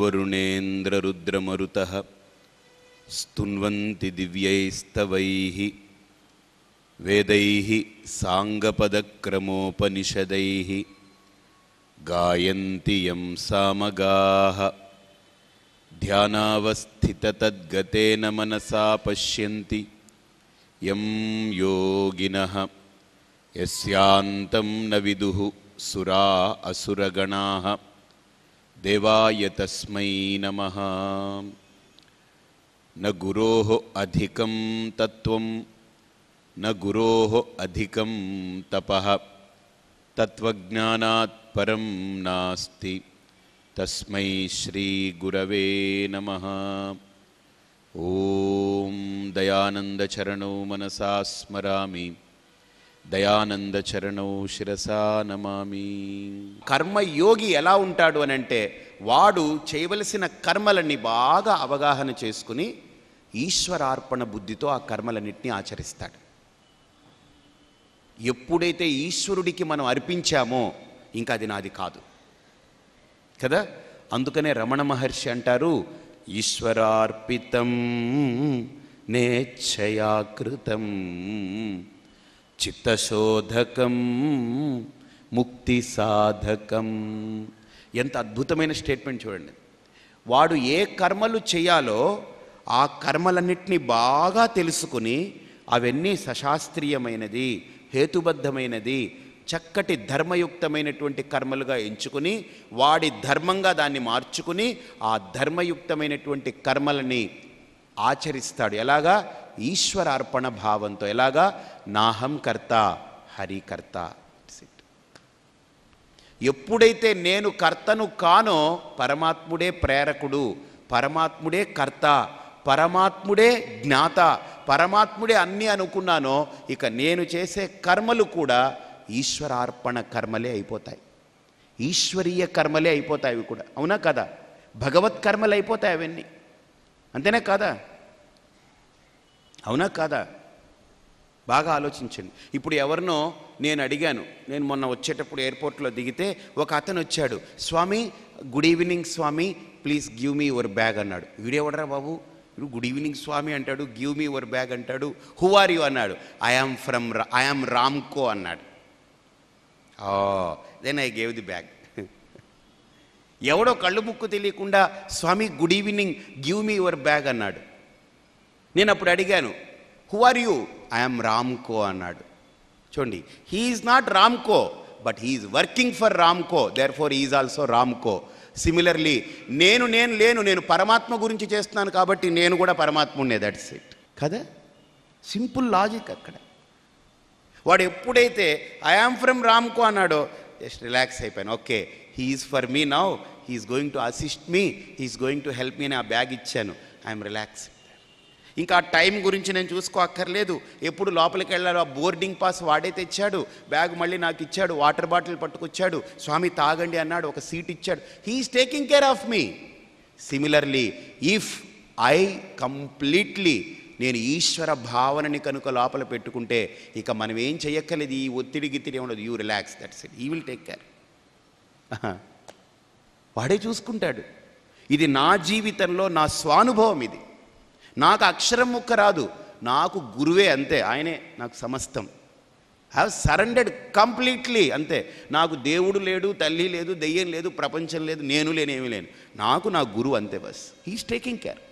वरुणेन्द्ररुद्रमरुतः स्तुन्वन्ति दिव्यैस्तवैः वेदैः साङ्गपदक्रमोपनिषदैः गायन्ति यं सामगाः ध्यानावस्थिततद्गतेन मनसा पश्यन्ति यं योगिनः यस्यान्तं न विदुः सुरा असुरगणाः देवाय तस्मै नमः न गुरोः अधिकं तत्त्वं न गुरोः अधिकं तपः तत्त्वज्ञानात् परं नास्ति तस्मै श्रीगुरवे नमः ॐ दयानन्दचरणौ मनसा स्मरामि దయానంద చరణౌ శిరసా నమామి కర్మయోగి ఎలా ఉంటాడు అని అంటే వాడు చేయవలసిన కర్మలన్నీ బాగా అవగాహన చేసుకుని ఈశ్వరార్పణ బుద్ధితో ఆ కర్మలన్నింటినీ ఆచరిస్తాడు ఎప్పుడైతే ఈశ్వరుడికి మనం అర్పించామో ఇంకా అది నాది కాదు కదా అందుకనే రమణ మహర్షి అంటారు ఈశ్వరార్పితం నేచ్ఛయాకృతం చిత్తశోధకం ముక్తి సాధకం ఎంత అద్భుతమైన స్టేట్మెంట్ చూడండి వాడు ఏ కర్మలు చేయాలో ఆ కర్మలన్నింటినీ బాగా తెలుసుకుని అవన్నీ సశాస్త్రీయమైనది హేతుబద్ధమైనది చక్కటి ధర్మయుక్తమైనటువంటి కర్మలుగా ఎంచుకుని వాడి ధర్మంగా దాన్ని మార్చుకుని ఆ ధర్మయుక్తమైనటువంటి కర్మలని ఆచరిస్తాడు ఎలాగా ఈశ్వరార్పణ భావంతో ఎలాగా నాహం కర్త హరికర్త ఎప్పుడైతే నేను కర్తను కానో పరమాత్ముడే ప్రేరకుడు పరమాత్ముడే కర్త పరమాత్ముడే జ్ఞాత పరమాత్ముడే అన్నీ అనుకున్నానో ఇక నేను చేసే కర్మలు కూడా ఈశ్వరార్పణ కర్మలే అయిపోతాయి ఈశ్వరీయ కర్మలే అయిపోతాయి అవి కూడా అవునా కదా భగవత్ కర్మలు అయిపోతాయి అవన్నీ అంతేనా కదా అవునా కాదా బాగా ఆలోచించండి ఇప్పుడు ఎవరినో నేను అడిగాను నేను మొన్న వచ్చేటప్పుడు ఎయిర్పోర్ట్లో దిగితే ఒక అతను వచ్చాడు Swami good evening Swami please give me your bag అన్నాడు వీడేవడరా బాబు గుడ్ ఈవినింగ్ స్వామి అంటాడు గివ్ మీ యువర్ బ్యాగ్ అంటాడు హూ ఆర్ యు అన్నాడు ఐఆమ్ ఫ్రమ్ ఐఆమ్ రామ్కో అన్నాడు oh then I gave the bag ఎవడో కళ్ళు ముక్కు తెలియకుండా Swami good evening give me your bag అన్నాడు నేను అప్పుడు అడిగాను who are you I'm Ramco అన్నాడు చూడండి he is not Ramco but he is working for Ramco there therefore is also Ramco similarly నేను నేను లేను నేను పరమాత్మ గురించి చేస్తున్నాను కాబట్టి నేను కూడా పరమాత్మ ఉండే దట్స్ ఇట్ కదా సింపుల్ లాజిక్ అక్కడ వాడు ఎప్పుడైతే ఐఆమ్ ఫ్రమ్ రామ్కో అన్నాడో జస్ట్ రిలాక్స్ అయిపోయాను okay he is for me now he is going to assist me he is going to help me అని ఆ బ్యాగ్ ఇచ్చాను ఐఎమ్ రిలాక్స్డ్ ఇంకా ఆ టైం గురించి నేను చూసుకోక్కర్లేదు ఎప్పుడు లోపలికి వెళ్ళాలో ఆ బోర్డింగ్ పాస్ వాడే తెచ్చాడు బ్యాగ్ మళ్ళీ నాకు ఇచ్చాడు వాటర్ బాటిల్ పట్టుకొచ్చాడు స్వామి తాగండి అన్నాడు ఒక సీట్ ఇచ్చాడు he is taking care of me similarly if I completely నేను ఈశ్వర భావనని కనుక లోపల పెట్టుకుంటే ఇక మనం ఏం చేయక్కర్లేదు ఈ ఒత్తిడి గిత్తిడి ఉండదు you relax that's it he will take care వాడే చూసుకుంటాడు ఇది నా జీవితంలో నా స్వానుభవం ఇది నాకు అక్షరం ముక్క రాదు నాకు గురువే అంతే ఆయనే నాకు సమస్తం హ్యావ్ సరెండర్డ్ కంప్లీట్లీ అంతే నాకు దేవుడు లేడు తల్లి లేదు దెయ్యం లేదు ప్రపంచం లేదు నేను లేనేమీ లేను నాకు నా గురువు అంతే బస్ he's taking care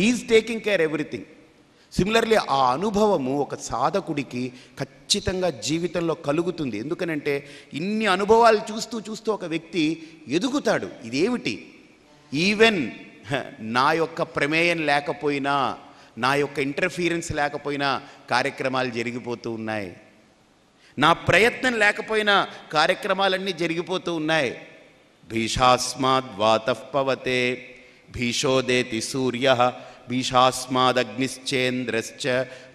he's taking care everything similarly ఆ అనుభవము ఒక సాధకుడికి ఖచ్చితంగా జీవితంలో కలుగుతుంది ఎందుకనంటే ఇన్ని అనుభవాలు చూస్తూ చూస్తూ ఒక వ్యక్తి ఎదుగుతాడు ఇదేమిటి ఈవెన్ నా యొక్క ప్రమేయం లేకపోయినా నా యొక్క ఇంటర్ఫీరెన్స్ లేకపోయినా కార్యక్రమాలు జరిగిపోతూ ఉన్నాయి నా ప్రయత్నం లేకపోయినా కార్యక్రమాలన్నీ జరిగిపోతూ ఉన్నాయి భీషాస్మాద్ భీషాస్మాద్వాతపవతే భీషోదేతి సూర్య భీషాస్మాదగ్నిశ్చేంద్రశ్చ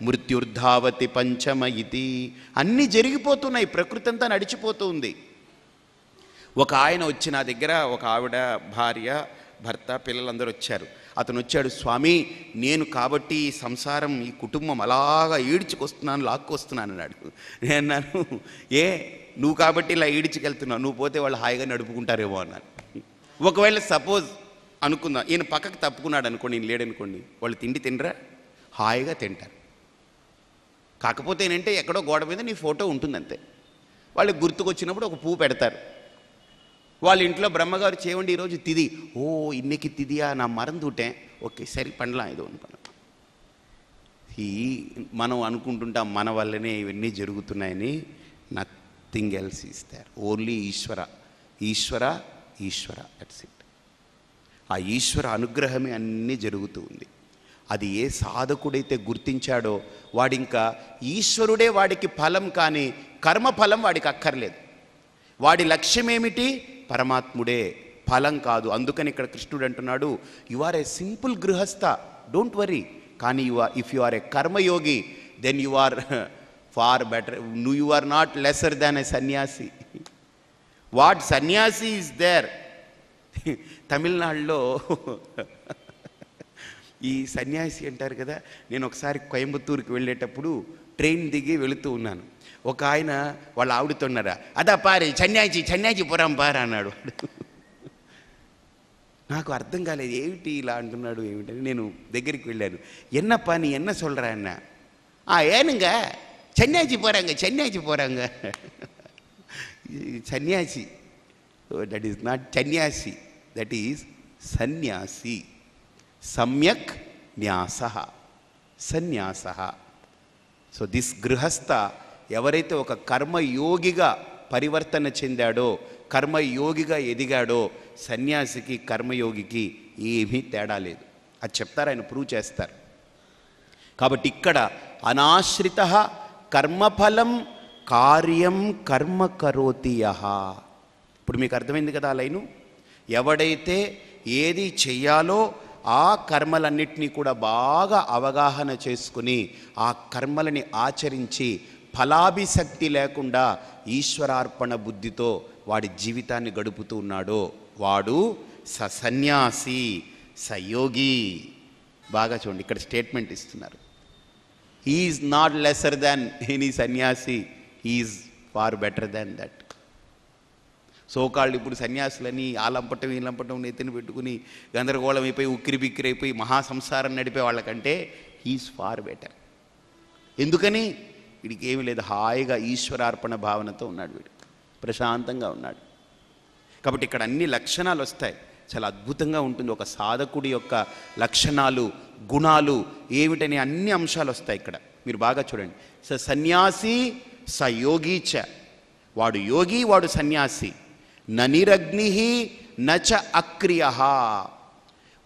మృత్యుర్ధావతి పంచమ ఇది అన్నీ జరిగిపోతున్నాయి ప్రకృతి అంతా ఉంది ఒక ఆయన వచ్చి నా దగ్గర ఒక ఆవిడ భార్య భర్త పిల్లలందరూ వచ్చారు అతను వచ్చాడు స్వామి నేను కాబట్టి ఈ సంసారం ఈ కుటుంబం అలాగా ఈడ్చుకొస్తున్నాను లాక్కొస్తున్నాను అన్నాడు నేను అన్నాను ఏ నువ్వు కాబట్టి ఇలా ఈడ్చుకెళ్తున్నావు నువ్వు పోతే వాళ్ళు హాయిగా నడుపుకుంటారేమో అన్నాను ఒకవేళ సపోజ్ అనుకుందాం ఈయన పక్కకు తప్పుకున్నాడు అనుకోండి నేను లేడనుకోండి వాళ్ళు తిండి తినరా హాయిగా తింటారు కాకపోతే ఏంటంటే ఎక్కడో గోడ మీద నీ ఫోటో ఉంటుంది అంతే వాళ్ళకి గుర్తుకొచ్చినప్పుడు ఒక పువ్వు పెడతారు వాళ్ళ ఇంట్లో బ్రహ్మగారు చేయండి ఈరోజు తిది ఓ ఇన్నికి తిదియా నా మరందుటే ఓకే సరే పండలాం ఏదో అని ఈ మనం అనుకుంటుంటాం మన వల్లనే ఇవన్నీ జరుగుతున్నాయని నథింగ్ ఎల్స్ ఇస్తారు ఓన్లీ ఈశ్వర ఈశ్వర ఈశ్వర దట్స్ ఇట్ ఆ ఈశ్వర అనుగ్రహమే అన్నీ జరుగుతూ ఉంది అది ఏ సాధకుడైతే గుర్తించాడో వాడింకా ఈశ్వరుడే వాడికి ఫలం కానీ కర్మఫలం వాడికి అక్కర్లేదు వాడి లక్ష్యం ఏమిటి పరమాత్ముడే ఫలం కాదు అందుకని ఇక్కడ కృష్ణుడు అంటున్నాడు యు ఆర్ ఏ సింపుల్ గృహస్థ డోంట్ వరీ కానీ you are if you are a కర్మయోగి then you are far better you are not lesser than a sanyasi what సన్యాసి ఈజ్ దేర్ తమిళనాడులో ఈ సన్యాసి అంటారు కదా నేను ఒకసారి కోయంబత్తూరుకి వెళ్ళేటప్పుడు ట్రైన్ దిగి వెళుతూ ఉన్నాను ఒక ఆయన వాళ్ళు ఆవిడుతున్నారా అదా పారి సన్యాసి సన్యాసి పురం పారా అన్నాడు నాకు అర్థం కాలేదు ఏమిటి ఇలా అంటున్నాడు ఏమిటని నేను దగ్గరికి వెళ్ళాను ఎన్నప్పా నీ ఎన్న சொல்கிறா என்ன ஆ ஏனுங்க சன்னியாச்சி போகிறாங்க சன்னியாச்சி போகிறாங்க sanyasi that is not sanyasi that is sanyasi సమ్యక్ న్యాస సన్యాస సో దిస్ గృహస్థ ఎవరైతే ఒక కర్మయోగిగా పరివర్తన చెందాడో కర్మయోగిగా ఎదిగాడో సన్యాసికి కర్మయోగికి ఏమీ తేడా లేదు అది చెప్తారు ఆయన ప్రూవ్ చేస్తారు కాబట్టి ఇక్కడ అనాశ్రిత కర్మఫలం కార్యం కర్మ కరోతియ ఇప్పుడు మీకు అర్థమైంది కదా ఆ లైను ఎవడైతే ఏది చెయ్యాలో ఆ కర్మలన్నింటినీ కూడా బాగా అవగాహన చేసుకుని ఆ కర్మలని ఆచరించి ఫలాభిశక్తి లేకుండా ఈశ్వరార్పణ బుద్ధితో వాడి జీవితాన్ని గడుపుతూ ఉన్నాడో వాడు ససన్యాసి సయోగి బాగా చూడండి ఇక్కడ స్టేట్మెంట్ ఇస్తున్నారు is not lesser than any sanyasi is far better than that సోకాళ్ళు ఇప్పుడు సన్యాసులని ఆలంపటం ఈలంపటం నెత్తిని పెట్టుకుని గందరగోళం అయిపోయి ఉక్కిరి బిక్కిరి అయిపోయి మహాసంసారం నడిపే వాళ్ళకంటే హీఈస్ ఫార్ బెటర్ ఎందుకని వీడికి ఏమీ లేదు హాయిగా ఈశ్వరార్పణ భావనతో ఉన్నాడు వీడు ప్రశాంతంగా ఉన్నాడు కాబట్టి ఇక్కడ అన్ని లక్షణాలు వస్తాయి చాలా అద్భుతంగా ఉంటుంది ఒక సాధకుడి యొక్క లక్షణాలు గుణాలు ఏమిటనే అన్ని అంశాలు వస్తాయి ఇక్కడ మీరు బాగా చూడండి స సన్యాసి స యోగీచ వాడు యోగి వాడు సన్యాసి ననిరగ్ని నచ అక్రియ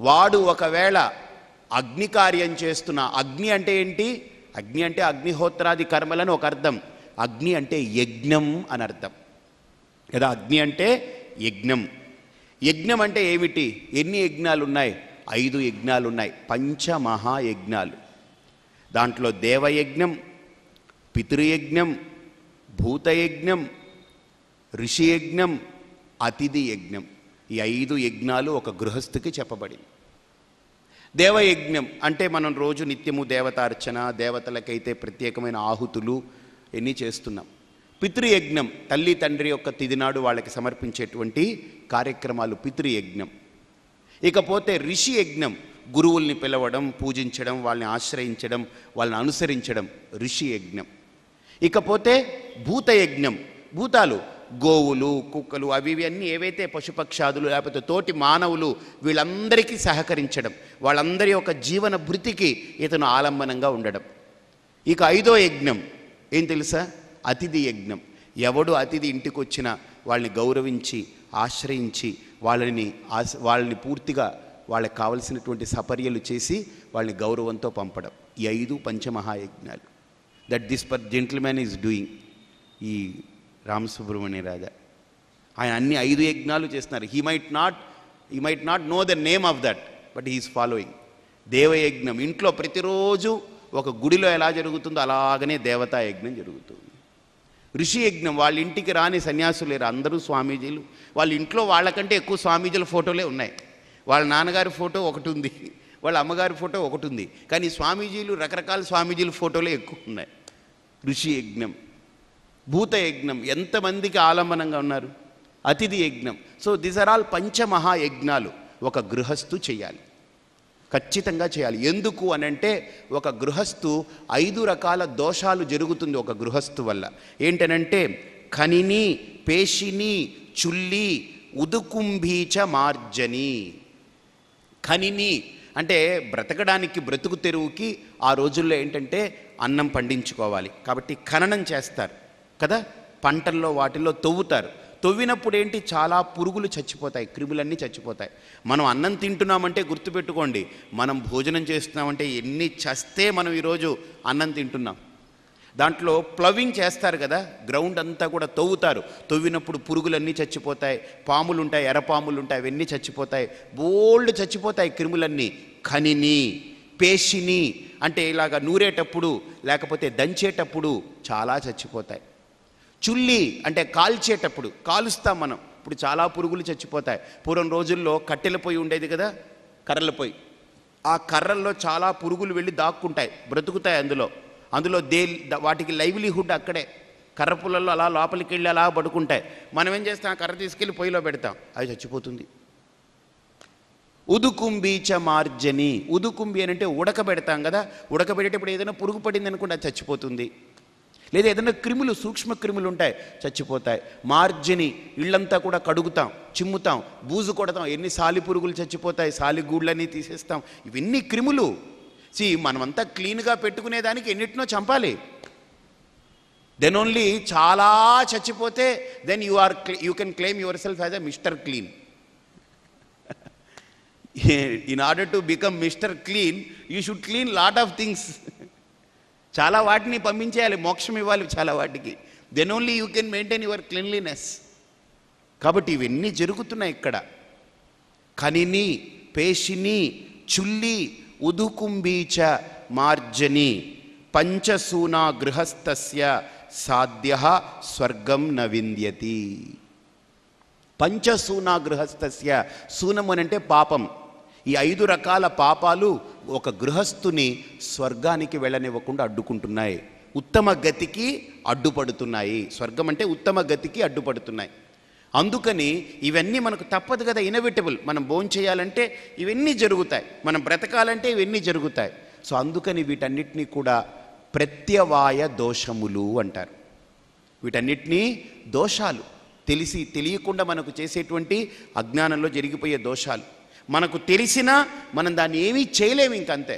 వాడు ఒకవేళ అగ్ని కార్యం చేస్తున్న అగ్ని అంటే ఏంటి అగ్ని అంటే అగ్నిహోత్రాది కర్మలను ఒక అర్థం అగ్ని అంటే యజ్ఞం అని అర్థం కదా అగ్ని అంటే యజ్ఞం యజ్ఞం అంటే ఏమిటి ఎన్ని యజ్ఞాలు ఉన్నాయి ఐదు యజ్ఞాలు ఉన్నాయి పంచమహాయజ్ఞాలు దాంట్లో దేవయజ్ఞం పితృయజ్ఞం భూతయజ్ఞం ఋషియజ్ఞం అతిథి యజ్ఞం ఈ ఐదు యజ్ఞాలు ఒక గృహస్థుకి చెప్పబడింది దేవయజ్ఞం అంటే మనం రోజు నిత్యము దేవతార్చన దేవతలకైతే ప్రత్యేకమైన ఆహుతులు ఇవన్నీ చేస్తున్నాం పితృయజ్ఞం తల్లి తండ్రి యొక్క తిదినాడు వాళ్ళకి సమర్పించేటువంటి కార్యక్రమాలు పితృయజ్ఞం ఇకపోతే ఋషి యజ్ఞం గురువుల్ని పిలవడం పూజించడం వాళ్ళని ఆశ్రయించడం వాళ్ళని అనుసరించడం ఋషి యజ్ఞం ఇకపోతే భూతయజ్ఞం భూతాలు గోవులు కుక్కలు అవి ఇవన్నీ అన్నీ ఏవైతే పశుపక్షాదులు లేకపోతే తోటి మానవులు వీళ్ళందరికీ సహకరించడం వాళ్ళందరి యొక్క జీవన భృతికి ఇతను ఆలంబనంగా ఉండడం ఇక ఐదో యజ్ఞం ఏం తెలుసా అతిథి యజ్ఞం ఎవడు అతిథి ఇంటికి వచ్చినా వాళ్ళని గౌరవించి ఆశ్రయించి వాళ్ళని ఆశ వాళ్ళని పూర్తిగా వాళ్ళకి కావలసినటువంటి సపర్యలు చేసి వాళ్ళని గౌరవంతో పంపడం ఈ ఐదు పంచమహాయజ్ఞాలు that this per gentlemen is doing ఈ రామసుబ్రహ్మణ్య రాజా ఆయన అన్ని ఐదు యజ్ఞాలు చేస్తున్నారు he might not he might not know the name of that but he is following దేవయజ్ఞం ఇంట్లో ప్రతిరోజు ఒక గుడిలో ఎలా జరుగుతుందో అలాగనే దేవతా యజ్ఞం జరుగుతుంది ఋషి యజ్ఞం వాళ్ళ ఇంటికి రాని సన్యాసులు లేరు అందరూ స్వామీజీలు వాళ్ళ ఇంట్లో వాళ్ళకంటే ఎక్కువ స్వామీజీల ఫోటోలే ఉన్నాయి వాళ్ళ నాన్నగారి ఫోటో ఒకటి ఉంది వాళ్ళ అమ్మగారి ఫోటో ఒకటి ఉంది కానీ స్వామీజీలు రకరకాల స్వామీజీల ఫోటోలే ఎక్కువ ఉన్నాయి ఋషి యజ్ఞం భూత యజ్ఞం ఎంతమందికి ఆలంబనంగా ఉన్నారు అతిథి యజ్ఞం సో దిస్ ఆర్ ఆల్ పంచమహాయజ్ఞాలు ఒక గృహస్థు చేయాలి ఖచ్చితంగా చేయాలి ఎందుకు అని అంటే ఒక గృహస్థు ఐదు రకాల దోషాలు జరుగుతుంది ఒక గృహస్థు వల్ల ఏంటనంటే కనిని పేషిని చుల్లి ఉదుకుంభీచ మార్జని కనిని అంటే బ్రతకడానికి బ్రతుకు తెరువుకి ఆ రోజుల్లో ఏంటంటే అన్నం పండించుకోవాలి కాబట్టి ఖననం చేస్తారు కదా పంటల్లో వాటిల్లో తవ్వుతారు తవ్వినప్పుడు ఏంటి చాలా పురుగులు చచ్చిపోతాయి క్రిములన్నీ చచ్చిపోతాయి మనం అన్నం తింటున్నామంటే గుర్తుపెట్టుకోండి మనం భోజనం చేస్తున్నామంటే ఎన్ని చస్తే మనం ఈరోజు అన్నం తింటున్నాం దాంట్లో ప్లవింగ్ చేస్తారు కదా గ్రౌండ్ అంతా కూడా తవ్వుతారు తవ్వినప్పుడు పురుగులన్నీ చచ్చిపోతాయి పాములు ఉంటాయి ఎర్రపాములు ఉంటాయి అవన్నీ చచ్చిపోతాయి బోల్డ్ చచ్చిపోతాయి క్రిములన్నీ కనిని పేషిని అంటే ఇలాగ నూరేటప్పుడు లేకపోతే దంచేటప్పుడు చాలా చచ్చిపోతాయి చుల్లి అంటే కాల్చేటప్పుడు కాలుస్తాం మనం ఇప్పుడు చాలా పురుగులు చచ్చిపోతాయి పూర్వం రోజుల్లో కట్టెల పొయ్యి ఉండేది కదా కర్రల పొయ్యి ఆ కర్రల్లో చాలా పురుగులు వెళ్ళి దాక్కుంటాయి బ్రతుకుతాయి అందులో అందులో దే వాటికి లైవ్లీహుడ్ అక్కడే కర్ర పుల్లల్లో అలా లోపలికి వెళ్ళి అలా పడుకుంటాయి మనం ఏం చేస్తాం ఆ కర్ర తీసుకెళ్ళి పొయ్యిలో పెడతాం అది చచ్చిపోతుంది ఉదుకుంబీచ మార్జని ఉదుకుంబి అని అంటే ఉడకబెడతాం కదా ఉడకబెట్టేటప్పుడు ఏదైనా పురుగు పడింది అనుకుంటే అది చచ్చిపోతుంది లేదా ఏదైనా క్రిములు సూక్ష్మ క్రిములు ఉంటాయి చచ్చిపోతాయి మార్జిని ఇళ్ళంతా కూడా కడుగుతాం చిమ్ముతాం బూజు కొడతాం ఎన్ని సాలిపురుగులు చచ్చిపోతాయి సాలిగూళ్ళని తీసేస్తాం ఇవన్నీ క్రిములు సి మనమంతా క్లీన్గా పెట్టుకునేదానికి ఎన్నిటినో చంపాలి దెన్ ఓన్లీ చాలా చచ్చిపోతే then you are you can claim yourself as a mister clean in order to become mister clean you should clean lot of things చాలా వాటిని పంపించేయాలి మోక్షం ఇవ్వాలి చాలా వాటికి then only you can maintain your cleanliness కాబట్టి ఇవన్నీ జరుగుతున్నాయి ఇక్కడ కనిని పేషిని చుల్లి ఉదుకుంబీచ మార్జని పంచసూనా గృహస్థస్య సాధ్య స్వర్గం నవింద్యతి పంచసూనా గృహస్థస్య సూనము అంటే పాపం ఈ ఐదు రకాల పాపాలు ఒక గృహస్థుని స్వర్గానికి వెళ్ళనివ్వకుండా అడ్డుకుంటున్నాయి ఉత్తమ గతికి అడ్డుపడుతున్నాయి స్వర్గం అంటే ఉత్తమ గతికి అడ్డుపడుతున్నాయి అందుకని ఇవన్నీ మనకు తప్పదు కదా ఇనవిటబుల్ మనం బోన్ చేయాలంటే ఇవన్నీ జరుగుతాయి మనం బ్రతకాలంటే ఇవన్నీ జరుగుతాయి సో అందుకని వీటన్నిటినీ కూడా ప్రత్యవాయ దోషములు అంటారు వీటన్నిటినీ దోషాలు తెలిసి తెలియకుండా మనకు చేసేటువంటి అజ్ఞానంలో జరిగిపోయే దోషాలు మనకు తెలిసినా మనం దాన్ని ఏమీ చేయలేము ఇంకంతే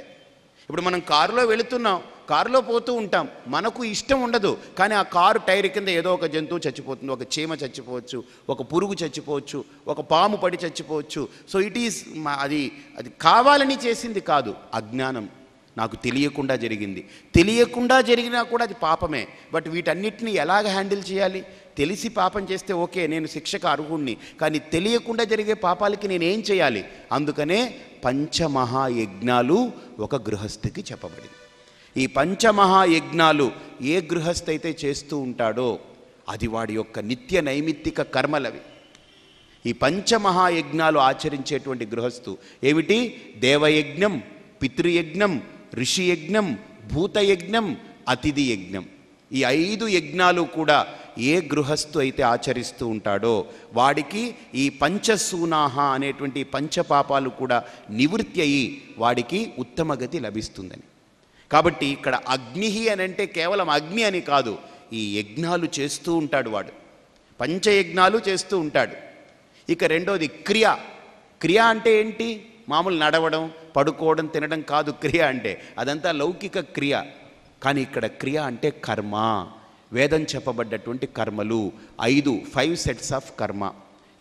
ఇప్పుడు మనం కారులో వెళుతున్నాం కారులో పోతూ ఉంటాం మనకు ఇష్టం ఉండదు కానీ ఆ కారు టైర్ కింద ఏదో ఒక జంతువు చచ్చిపోతుంది ఒక చీమ చచ్చిపోవచ్చు ఒక పురుగు చచ్చిపోవచ్చు ఒక పాము పడి చచ్చిపోవచ్చు సో ఇట్ ఈస్ అది అది కావాలని చేసింది కాదు అజ్ఞానం నాకు తెలియకుండా జరిగింది తెలియకుండా జరిగినా కూడా అది పాపమే బట్ వీటన్నిటిని ఎలాగ హ్యాండిల్ చేయాలి తెలిసి పాపం చేస్తే ఓకే నేను శిక్షకు అర్హుణ్ణి కానీ తెలియకుండా జరిగే పాపాలకి నేనేం చేయాలి అందుకనే పంచమహాయజ్ఞాలు ఒక గృహస్థికి చెప్పబడింది ఈ పంచమహాయజ్ఞాలు ఏ గృహస్థ అయితే చేస్తూ ఉంటాడో అది వాడి యొక్క నిత్య నైమిత్తిక కర్మలవి ఈ పంచమహాయజ్ఞాలు ఆచరించేటువంటి గృహస్థు ఏమిటి దేవయజ్ఞం పితృయజ్ఞం ఋషియజ్ఞం భూతయజ్ఞం అతిథి యజ్ఞం ఈ ఐదు యజ్ఞాలు కూడా ఏ గృహస్థు అయితే ఆచరిస్తూ ఉంటాడో వాడికి ఈ పంచసూనాహ అనేటువంటి పంచపాపాలు కూడా నివృత్తి అయి వాడికి ఉత్తమ గతి లభిస్తుందని కాబట్టి ఇక్కడ అగ్ని అని అంటే కేవలం అగ్ని అని కాదు ఈ యజ్ఞాలు చేస్తూ ఉంటాడు వాడు పంచయజ్ఞాలు చేస్తూ ఉంటాడు ఇక రెండోది క్రియ క్రియ అంటే ఏంటి మామూలు నడవడం పడుకోవడం తినడం కాదు క్రియ అంటే అదంతా లౌకిక క్రియ కానీ ఇక్కడ క్రియ అంటే కర్మ వేదం చెప్పబడ్డటువంటి కర్మలు ఐదు ఫైవ్ సెట్స్ ఆఫ్ కర్మ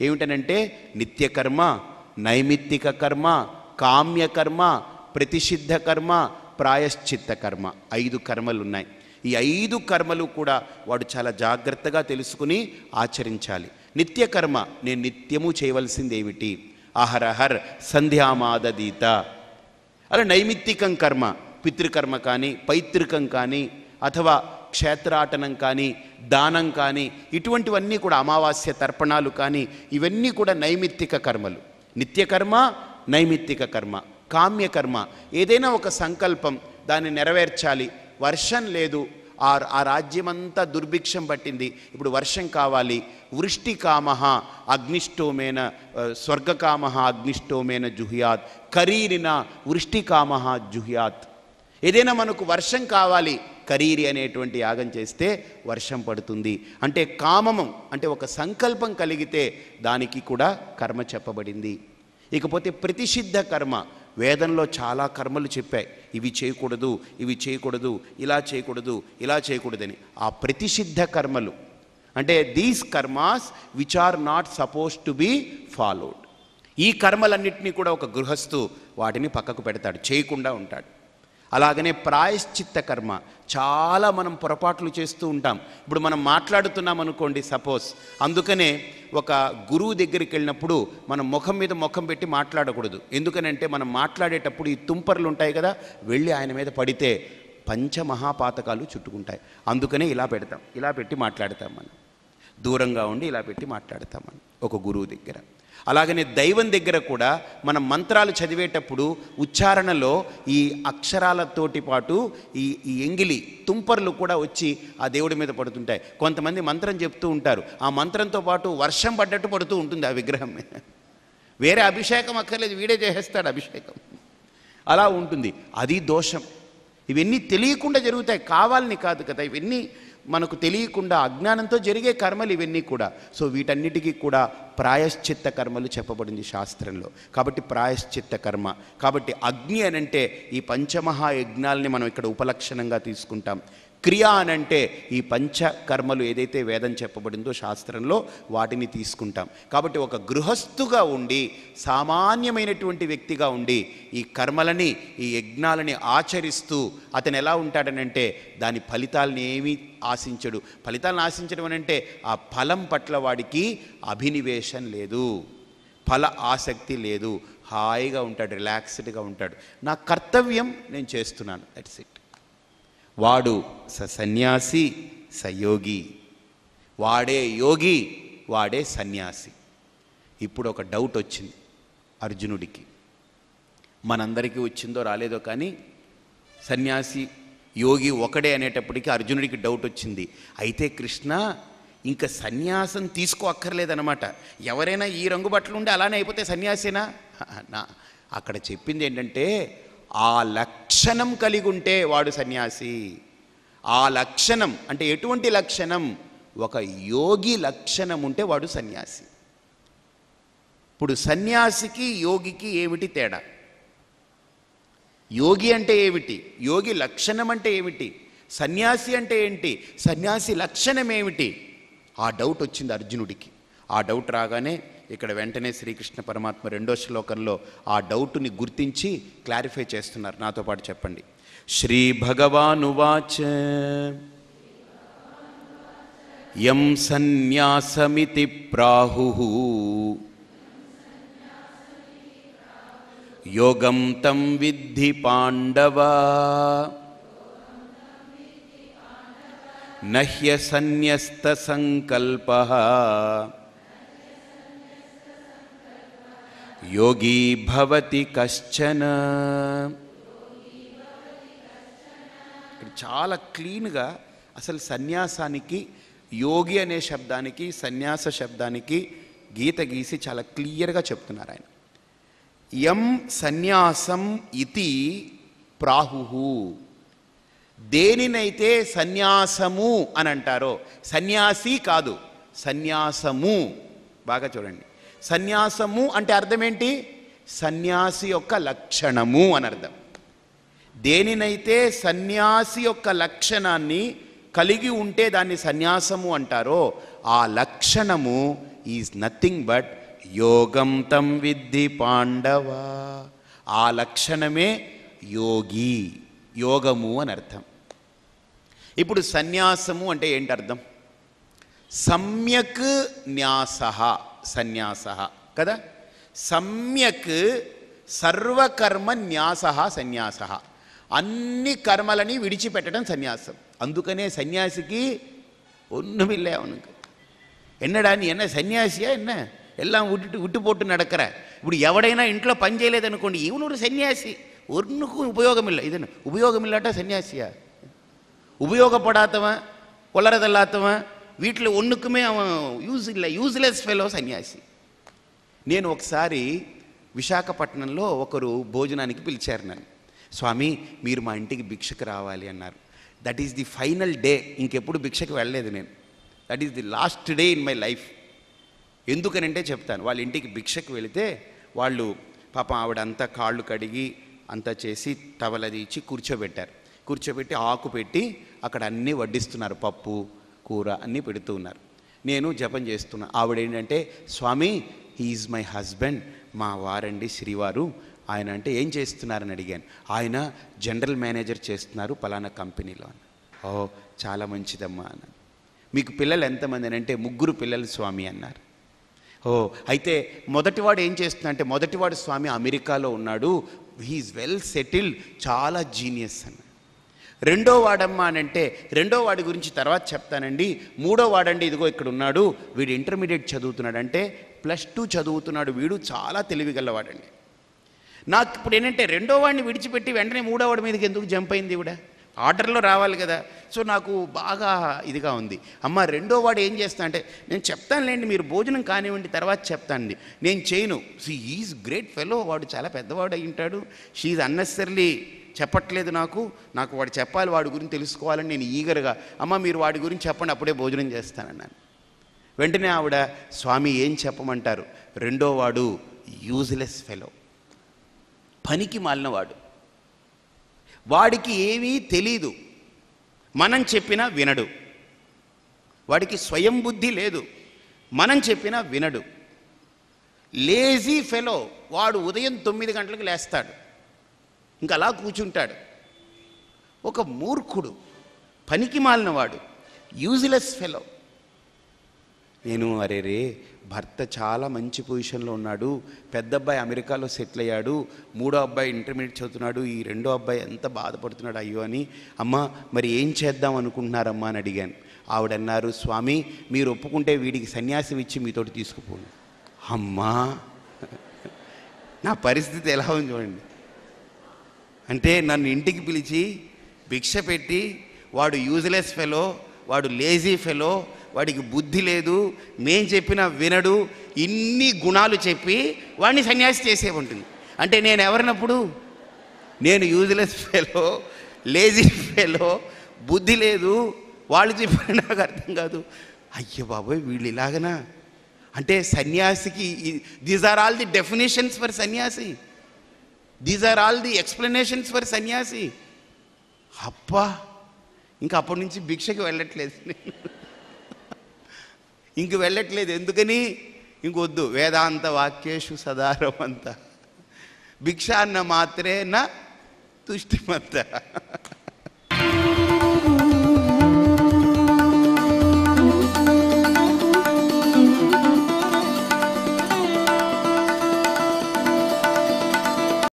ఏమిటనంటే నిత్యకర్మ నైమిత్తిక కర్మ కామ్యకర్మ ప్రతిషిద్ధ కర్మ ప్రాయశ్చిత్త కర్మ ఐదు కర్మలు ఉన్నాయి ఈ ఐదు కర్మలు కూడా వాడు చాలా జాగ్రత్తగా తెలుసుకుని ఆచరించాలి నిత్యకర్మ నేను నిత్యము చేయవలసింది ఏమిటి అహర్ సంధ్యామాదదీత అలా నైమిత్తికం కర్మ పితృకర్మ కానీ పైతృకం కానీ అథవా క్షేత్రాటనం కానీ దానం కానీ ఇటువంటివన్నీ కూడా అమావాస్య తర్పణాలు కానీ ఇవన్నీ కూడా నైమిత్తిక కర్మలు నిత్యకర్మ నైమిత్తిక కర్మ కామ్యకర్మ ఏదైనా ఒక సంకల్పం దాన్ని నెరవేర్చాలి వర్షం లేదు ఆ ఆ రాజ్యమంతా దుర్భిక్షం పట్టింది ఇప్పుడు వర్షం కావాలి వృష్టి కామ అగ్నిష్టోమేన స్వర్గకామ అగ్నిష్టోమేన జుహ్యాత్ కరీరిన కామహ జుహ్యాత్ ఏదైనా మనకు వర్షం కావాలి కరీరి అనేటువంటి యాగం చేస్తే వర్షం పడుతుంది అంటే కామము అంటే ఒక సంకల్పం కలిగితే దానికి కూడా కర్మ చెప్పబడింది ఇకపోతే ప్రతిషిద్ధ కర్మ వేదంలో చాలా కర్మలు చెప్పాయి ఇవి చేయకూడదు ఇవి చేయకూడదు ఇలా చేయకూడదు ఇలా చేయకూడదని ఆ ప్రతిషిద్ధ కర్మలు అంటే these karmas which are not suppose to be followed ఈ కర్మలన్నింటినీ కూడా ఒక గృహస్థు వాటిని పక్కకు పెడతాడు చేయకుండా ఉంటాడు అలాగనే ప్రాయశ్చిత్త కర్మ చాలా మనం పొరపాట్లు చేస్తూ ఉంటాం ఇప్పుడు మనం మాట్లాడుతున్నాం అనుకోండి సపోజ్ అందుకనే ఒక గురువు దగ్గరికి వెళ్ళినప్పుడు మనం ముఖం మీద ముఖం పెట్టి మాట్లాడకూడదు ఎందుకనంటే మనం మాట్లాడేటప్పుడు ఈ తుంపర్లు ఉంటాయి కదా వెళ్ళి ఆయన మీద పడితే పంచమహాపాతకాలు చుట్టుకుంటాయి అందుకనే ఇలా పెడతాం ఇలా పెట్టి మాట్లాడతాం మనం దూరంగా ఉండి ఇలా పెట్టి మాట్లాడతాం మనం ఒక గురువు దగ్గర అలాగనే దైవం దగ్గర కూడా మనం మంత్రాలు చదివేటప్పుడు ఉచ్చారణలో ఈ అక్షరాలతోటి పాటు ఈ ఈ ఎంగిలి తుంపర్లు కూడా వచ్చి ఆ దేవుడి మీద పడుతుంటాయి కొంతమంది మంత్రం చెప్తూ ఉంటారు ఆ మంత్రంతో పాటు వర్షం పడ్డట్టు పడుతూ ఉంటుంది ఆ విగ్రహం మీద వేరే అభిషేకం అక్కర్లేదు వీడే చేసేస్తాడు అభిషేకం అలా ఉంటుంది అది దోషం ఇవన్నీ తెలియకుండా జరుగుతాయి కావాలని కాదు కదా ఇవన్నీ మనకు తెలియకుండా అజ్ఞానంతో జరిగే కర్మలు ఇవన్నీ కూడా సో వీటన్నిటికీ కూడా ప్రాయశ్చిత్త కర్మలు చెప్పబడింది శాస్త్రంలో కాబట్టి ప్రాయశ్చిత్త కర్మ కాబట్టి అగ్ని అనంటే ఈ పంచమహాయజ్ఞాలని మనం ఇక్కడ ఉపలక్షణంగా తీసుకుంటాం క్రియ అంటే ఈ పంచకర్మలు ఏదైతే వేదం చెప్పబడిందో శాస్త్రంలో వాటిని తీసుకుంటాం కాబట్టి ఒక గృహస్థుగా ఉండి సామాన్యమైనటువంటి వ్యక్తిగా ఉండి ఈ కర్మలని ఈ యజ్ఞాలని ఆచరిస్తూ అతను ఎలా ఉంటాడనంటే దాని ఫలితాలని ఏమీ ఆశించడు ఫలితాలను ఆశించడం అనంటే ఆ ఫలం పట్ల వాడికి అభినివేశం లేదు ఫల ఆసక్తి లేదు హాయిగా ఉంటాడు రిలాక్స్డ్గా ఉంటాడు నా కర్తవ్యం నేను చేస్తున్నాను దట్స్ ఇట్ వాడు స సన్యాసి సయోగి వాడే యోగి వాడే సన్యాసి ఇప్పుడు ఒక డౌట్ వచ్చింది అర్జునుడికి మనందరికీ వచ్చిందో రాలేదో కానీ సన్యాసి యోగి ఒకడే అనేటప్పటికీ అర్జునుడికి డౌట్ వచ్చింది అయితే కృష్ణ ఇంకా సన్యాసం తీసుకో అక్కర్లేదనమాట ఎవరైనా ఈ రంగు బట్టలు ఉండి అలానే అయిపోతే సన్యాసేనా అక్కడ చెప్పింది ఏంటంటే ఆ లక్షణం కలిగి ఉంటే వాడు సన్యాసి ఆ లక్షణం అంటే ఎటువంటి లక్షణం ఒక యోగి లక్షణం ఉంటే వాడు సన్యాసి ఇప్పుడు సన్యాసికి యోగికి ఏమిటి తేడా యోగి అంటే ఏమిటి యోగి లక్షణం అంటే ఏమిటి సన్యాసి అంటే ఏంటి సన్యాసి లక్షణం ఏమిటి ఆ డౌట్ వచ్చింది అర్జునుడికి ఆ డౌట్ రాగానే ఇక్కడ వెంటనే శ్రీకృష్ణ పరమాత్మ రెండో శ్లోకంలో ఆ డౌట్ని గుర్తించి క్లారిఫై చేస్తున్నారు నాతో పాటు చెప్పండి శ్రీ భగవానువాచ యం సన్యాసమితి ప్రాహు యోగం తం విద్ధి పాండవ నహ్య సన్యస్త సంకల్ప యోగీ భవతి కశ్చన ఇక్కడ చాలా క్లీన్గా అసలు సన్యాసానికి యోగి అనే శబ్దానికి సన్యాస శబ్దానికి గీత గీసి చాలా క్లియర్గా చెప్తున్నారు ఆయన ఎం సన్యాసం ఇది ప్రాహు దేనినైతే సన్యాసము అని అంటారో సన్యాసి కాదు సన్యాసము బాగా చూడండి సన్యాసము అంటే అర్థం ఏంటి సన్యాసి యొక్క లక్షణము అని అర్థం దేనినైతే సన్యాసి యొక్క లక్షణాన్ని కలిగి ఉంటే దాన్ని సన్యాసము అంటారో ఆ లక్షణము ఈజ్ నథింగ్ బట్ యోగం తం విద్ధి పాండవ ఆ లక్షణమే యోగి యోగము అని అర్థం ఇప్పుడు సన్యాసము అంటే ఏంటి అర్థం సమ్యక్ న్యాస సన్యాస కదా நியாசா సర్వకర్మ அன்னி கர்மலனி விடிச்சு కర్మలని విడిచిపెట్టడం அந்துக்கனே అందుకనే ஒன்றும் ஒன்றுமில்லை அவனுக்கு என்னடா நீ என்ன சன்னியாசியா என்ன எல்லாம் விட்டுட்டு விட்டு போட்டு நடக்கிற இப்படி எவடைனா இன்ட்டில் பஞ்சையிலே தனக்கொண்டு இவனு ஒரு சன்னியாசி ஒன்றுக்கும் உபயோகம் இல்லை இதுன்னு உபயோகம் இல்லாட்டா சன்னியாசியா உபயோகப்படாதவன் வளரதல்லாதவன் వీటిలో ఒన్నుకుమే అవ యూజ్ ఇల్ల యూజ్లెస్ ఫెలో సన్యాసి నేను ఒకసారి విశాఖపట్నంలో ఒకరు భోజనానికి పిలిచారు నన్ను స్వామి మీరు మా ఇంటికి భిక్షకు రావాలి అన్నారు that is the final day ఇంకెప్పుడు భిక్షకు వెళ్ళలేదు నేను that is the last day in my life ఎందుకనంటే చెప్తాను వాళ్ళ ఇంటికి భిక్షకు వెళితే వాళ్ళు పాపం ఆవిడంతా కాళ్ళు కడిగి అంతా చేసి టవలది ఇచ్చి కూర్చోబెట్టారు కూర్చోబెట్టి ఆకు పెట్టి అక్కడ అన్నీ వడ్డిస్తున్నారు పప్పు కూర అన్నీ పెడుతూ ఉన్నారు నేను జపం చేస్తున్నా ఆవిడ ఏంటంటే స్వామి ఈజ్ మై హస్బెండ్ మా వారండి శ్రీవారు ఆయన అంటే ఏం చేస్తున్నారని అడిగాను ఆయన జనరల్ మేనేజర్ చేస్తున్నారు పలానా కంపెనీలో అని ఓ చాలా మంచిదమ్మా అన్నాను మీకు పిల్లలు ఎంతమంది అని అంటే ముగ్గురు పిల్లలు స్వామి అన్నారు ఓ అయితే మొదటివాడు ఏం చేస్తున్నా అంటే మొదటివాడు స్వామి అమెరికాలో ఉన్నాడు హీఈస్ వెల్ సెటిల్డ్ చాలా జీనియస్ అన్న రెండో వాడమ్మ అని అంటే రెండో వాడి గురించి తర్వాత చెప్తానండి మూడో వాడండి ఇదిగో ఇక్కడ ఉన్నాడు వీడు ఇంటర్మీడియట్ చదువుతున్నాడు అంటే ప్లస్ టూ చదువుతున్నాడు వీడు చాలా తెలివిగలవాడండి నాకు ఇప్పుడు ఏంటంటే రెండో వాడిని విడిచిపెట్టి వెంటనే మూడో వాడి మీదకి ఎందుకు జంప్ అయింది ఇవిడ ఆర్డర్లో రావాలి కదా సో నాకు బాగా ఇదిగా ఉంది అమ్మ రెండో వాడు ఏం చేస్తా అంటే నేను చెప్తానులేండి మీరు భోజనం కానివ్వండి తర్వాత చెప్తానండి నేను చేయను సీ ఈజ్ గ్రేట్ ఫెలో వాడు చాలా పెద్దవాడు అయి ఉంటాడు షీఈ్ అన్నెసర్లీ చెప్పట్లేదు నాకు నాకు వాడు చెప్పాలి వాడి గురించి తెలుసుకోవాలని నేను ఈగర్గా అమ్మ మీరు వాడి గురించి చెప్పండి అప్పుడే భోజనం చేస్తానన్నాను వెంటనే ఆవిడ స్వామి ఏం చెప్పమంటారు రెండో వాడు యూజ్లెస్ ఫెలో పనికి మాలినవాడు వాడికి ఏమీ తెలీదు మనం చెప్పినా వినడు వాడికి స్వయం బుద్ధి లేదు మనం చెప్పినా వినడు లేజీ ఫెలో వాడు ఉదయం తొమ్మిది గంటలకు లేస్తాడు ఇంకా అలా కూర్చుంటాడు ఒక మూర్ఖుడు పనికి మాలినవాడు యూజ్లెస్ ఫెలో నేను అరే రే భర్త చాలా మంచి పొజిషన్లో ఉన్నాడు పెద్ద అబ్బాయి అమెరికాలో సెటిల్ అయ్యాడు మూడో అబ్బాయి ఇంటర్మీడియట్ చదువుతున్నాడు ఈ రెండో అబ్బాయి ఎంత బాధపడుతున్నాడు అయ్యో అని అమ్మ మరి ఏం చేద్దాం అనుకుంటున్నారమ్మా అని అడిగాను ఆవిడన్నారు స్వామి మీరు ఒప్పుకుంటే వీడికి సన్యాసం ఇచ్చి మీతోటి తీసుకుపోను అమ్మా నా పరిస్థితి ఎలా ఉంది చూడండి అంటే నన్ను ఇంటికి పిలిచి భిక్ష పెట్టి వాడు యూజ్లెస్ ఫెలో వాడు లేజీ ఫెలో వాడికి బుద్ధి లేదు మేం చెప్పినా వినడు ఇన్ని గుణాలు చెప్పి వాడిని సన్యాసి చేసే ఉంటుంది అంటే నేను ఎవరినప్పుడు నేను యూజ్లెస్ ఫెలో లేజీ ఫెలో బుద్ధి లేదు వాళ్ళు చెప్పిన నాకు అర్థం కాదు అయ్యో బాబోయ్ వీళ్ళు ఇలాగనా అంటే సన్యాసికి these are all the definitions for sannyasi these are all the explanations for sannyasi అప్పా ఇంకా అప్పటి నుంచి భిక్షకి వెళ్ళట్లేదు ఇంక వెళ్ళట్లేదు ఎందుకని ఇంకొద్దు వేదాంత వాక్యేషు సదారమంత భిక్షాన్న మాత్రే నా తుష్టిమంత